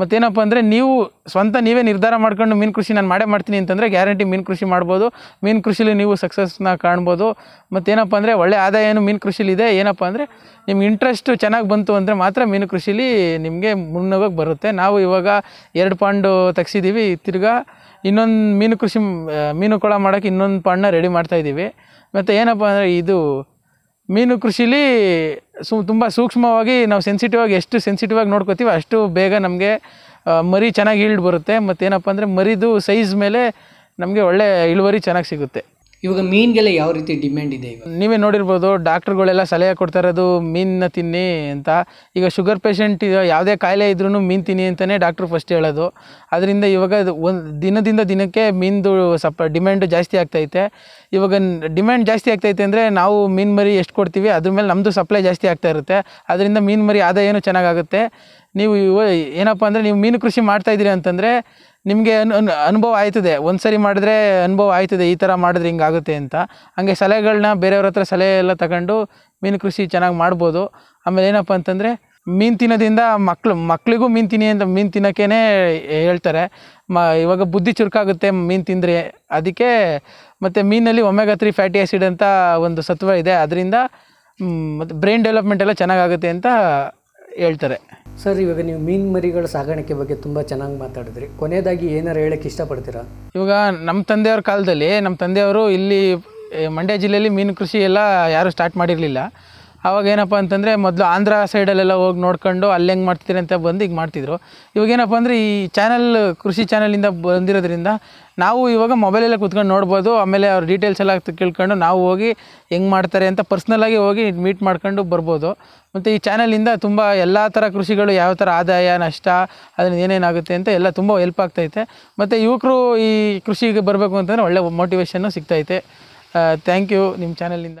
A: ಮತ್ತೇನಪ್ಪ ಅಂದರೆ ನೀವು ಸ್ವಂತ ನೀವೇ ನಿರ್ಧಾರ ಮಾಡ್ಕೊಂಡು ಮೀನು ಕೃಷಿ ನಾನು ಮಾಡೇ ಮಾಡ್ತೀನಿ ಅಂತಂದರೆ ಗ್ಯಾರಂಟಿ ಮೀನು ಕೃಷಿ ಮಾಡ್ಬೋದು ಮೀನು ಕೃಷಿಲಿ ನೀವು ಸಕ್ಸಸ್ನ ಕಾಣ್ಬೋದು ಮತ್ತೇನಪ್ಪ ಅಂದರೆ ಒಳ್ಳೆ ಆದಾಯ ಏನು ಮೀನು ಇದೆ ಏನಪ್ಪ ಅಂದರೆ ನಿಮ್ಗೆ ಇಂಟ್ರೆಸ್ಟ್ ಚೆನ್ನಾಗಿ ಬಂತು ಅಂದರೆ ಮಾತ್ರ ಮೀನು ಕೃಷಿಲಿ ನಿಮಗೆ ಮುನ್ನೋಗಕ್ಕೆ ಬರುತ್ತೆ ನಾವು ಇವಾಗ ಎರಡು ಪಾಂಡು ತೆಗ್ಸಿದ್ದೀವಿ ತಿರ್ಗಾ ಇನ್ನೊಂದು ಮೀನು ಕೃಷಿ ಮೀನು ಕೊಳ ಮಾಡೋಕ್ಕೆ ಇನ್ನೊಂದು ಪಾಂಡನ್ನ ರೆಡಿ ಮಾಡ್ತಾಯಿದ್ದೀವಿ ಮತ್ತು ಏನಪ್ಪ ಅಂದರೆ ಇದು ಮೀನು ಕೃಷಿಲಿ ಸು ತುಂಬ ಸೂಕ್ಷ್ಮವಾಗಿ ನಾವು ಸೆನ್ಸಿಟಿವ್ ಆಗಿ ಎಷ್ಟು ಸೆನ್ಸಿಟಿವ್ ಆಗಿ ನೋಡ್ಕೋತೀವಿ ಅಷ್ಟು ಬೇಗ ನಮಗೆ ಮರಿ ಚೆನ್ನಾಗಿ ಈಳ್ಡ್ ಬರುತ್ತೆ ಮತ್ತೇನಪ್ಪ ಅಂದರೆ ಮರಿದು ಸೈಜ್ ಮೇಲೆ ನಮಗೆ ಒಳ್ಳೆಯ ಇಳುವರಿ ಚೆನ್ನಾಗಿ ಸಿಗುತ್ತೆ ಇವಾಗ ಮೀನ್ಗೆಲ್ಲ ಯಾವ ರೀತಿ ಡಿಮ್ಯಾಂಡ್ ಇದೆ ನೀವೇ ನೋಡಿರ್ಬೋದು ಡಾಕ್ಟ್ರುಗಳೆಲ್ಲ ಸಲಹೆ ಕೊಡ್ತಾ ಇರೋದು ಮೀನನ್ನ ತಿನ್ನಿ ಅಂತ ಈಗ ಶುಗರ್ ಪೇಷಂಟ್ ಯಾವುದೇ ಕಾಯಿಲೆ ಇದ್ರೂ ಮೀನು ತಿನ್ನಿ ಅಂತಲೇ ಡಾಕ್ಟ್ರು ಫಸ್ಟ್ ಹೇಳೋದು ಅದರಿಂದ ಇವಾಗ ಒಂದು ದಿನದಿಂದ ದಿನಕ್ಕೆ ಮೀನ್ದು ಸಪ ಡಿಮ್ಯಾಂಡು ಜಾಸ್ತಿ ಆಗ್ತೈತೆ ಇವಾಗ ಡಿಮ್ಯಾಂಡ್ ಜಾಸ್ತಿ ಆಗ್ತೈತೆ ಅಂದರೆ ನಾವು ಮೀನು ಮರಿ ಎಷ್ಟು ಕೊಡ್ತೀವಿ ಅದ್ರ ಮೇಲೆ ನಮ್ಮದು ಸಪ್ಲೈ ಜಾಸ್ತಿ ಆಗ್ತಾ ಇರುತ್ತೆ ಅದರಿಂದ ಮೀನ್ ಮರಿ ಆದಾಯ ಏನು ಚೆನ್ನಾಗಾಗುತ್ತೆ ನೀವು ಏನಪ್ಪ ಅಂದರೆ ನೀವು ಮೀನು ಕೃಷಿ ಮಾಡ್ತಾಯಿದ್ದೀರಿ ಅಂತಂದರೆ ನಿಮಗೆ ಅನು ಅನುಭವ ಆಯ್ತದೆ ಒಂದು ಸರಿ ಮಾಡಿದ್ರೆ ಅನುಭವ ಆಯ್ತದೆ ಈ ಥರ ಮಾಡಿದ್ರೆ ಹಿಂಗಾಗುತ್ತೆ ಅಂತ ಹಾಗೆ ಸಲಹೆಗಳನ್ನ ಬೇರೆಯವ್ರ ಹತ್ರ ಸಲಹೆ ಎಲ್ಲ ತಗೊಂಡು ಮೀನು ಕೃಷಿ ಚೆನ್ನಾಗಿ ಮಾಡ್ಬೋದು ಆಮೇಲೆ ಏನಪ್ಪ ಅಂತಂದರೆ ಮೀನು ತಿನ್ನೋದಿಂದ ಮಕ್ಳು ಮಕ್ಕಳಿಗೂ ಮೀನು ತಿನ್ನಿ ಅಂತ ಮೀನು ತಿನ್ನೋಕ್ಕೇ ಹೇಳ್ತಾರೆ ಮ ಇವಾಗ ಬುದ್ಧಿ ಚುರುಕಾಗುತ್ತೆ ಮೀನು ತಿಂದರೆ ಅದಕ್ಕೆ ಮತ್ತು ಮೀನಲ್ಲಿ ಒಮೆಗಾ ತ್ರೀ ಫ್ಯಾಟಿ ಆ್ಯಸಿಡ್ ಅಂತ ಒಂದು ಸತ್ವ ಇದೆ ಅದರಿಂದ ಮತ್ತು ಬ್ರೈನ್ ಡೆವಲಪ್ಮೆಂಟ್ ಎಲ್ಲ ಚೆನ್ನಾಗಾಗುತ್ತೆ ಅಂತ ಹೇಳ್ತಾರೆ ಸರ್ ಇವಾಗ ನೀವು ಮೀನು ಮರಿಗಳ ಸಾಗಾಣಿಕೆ ಬಗ್ಗೆ ತುಂಬ ಚೆನ್ನಾಗಿ ಮಾತಾಡಿದ್ರಿ ಕೊನೆಯದಾಗಿ ಏನಾರು ಹೇಳಕ್ಕೆ ಇಷ್ಟಪಡ್ತೀರಾ ಇವಾಗ ನಮ್ಮ ತಂದೆಯವ್ರ ಕಾಲದಲ್ಲಿ ನಮ್ಮ ತಂದೆಯವರು ಇಲ್ಲಿ ಮಂಡ್ಯ ಜಿಲ್ಲೆಯಲ್ಲಿ ಮೀನು ಕೃಷಿ ಎಲ್ಲ ಯಾರೂ ಸ್ಟಾರ್ಟ್ ಮಾಡಿರಲಿಲ್ಲ ಅವಾಗ ಏನಪ್ಪ ಅಂತಂದರೆ ಮೊದಲು ಆಂಧ್ರ ಸೈಡಲ್ಲೆಲ್ಲ ಹೋಗಿ ನೋಡ್ಕೊಂಡು ಅಲ್ಲಿ ಹೆಂಗೆ ಅಂತ ಬಂದು ಈಗ ಮಾಡ್ತಿದ್ರು ಇವಾಗ ಏನಪ್ಪ ಅಂದರೆ ಈ ಚಾನಲ್ ಕೃಷಿ ಚಾನಲಿಂದ ಬಂದಿರೋದ್ರಿಂದ ನಾವು ಇವಾಗ ಮೊಬೈಲೆಲ್ಲ ಕೂತ್ಕೊಂಡು ನೋಡ್ಬೋದು ಆಮೇಲೆ ಅವ್ರ ಡೀಟೇಲ್ಸ್ ಎಲ್ಲ ಕೇಳ್ಕೊಂಡು ನಾವು ಹೋಗಿ ಹೆಂಗೆ ಮಾಡ್ತಾರೆ ಅಂತ ಪರ್ಸ್ನಲ್ಲಾಗಿ ಹೋಗಿ ಮೀಟ್ ಮಾಡ್ಕೊಂಡು ಬರ್ಬೋದು ಮತ್ತು ಈ ಚಾನಲಿಂದ ತುಂಬ ಎಲ್ಲ ಥರ ಕೃಷಿಗಳು ಯಾವ ಥರ ಆದಾಯ ನಷ್ಟ ಅದನ್ನು ಏನೇನಾಗುತ್ತೆ ಅಂತ ಎಲ್ಲ ತುಂಬ ಹೆಲ್ಪ್ ಆಗ್ತೈತೆ ಮತ್ತು ಯುವಕರು ಈ ಕೃಷಿಗೆ ಬರಬೇಕು ಅಂತಂದರೆ ಒಳ್ಳೆ ಮೋಟಿವೇಶನ್ನು ಸಿಗ್ತೈತೆ ಥ್ಯಾಂಕ್ ಯು ನಿಮ್ಮ ಚಾನಲಿಂದ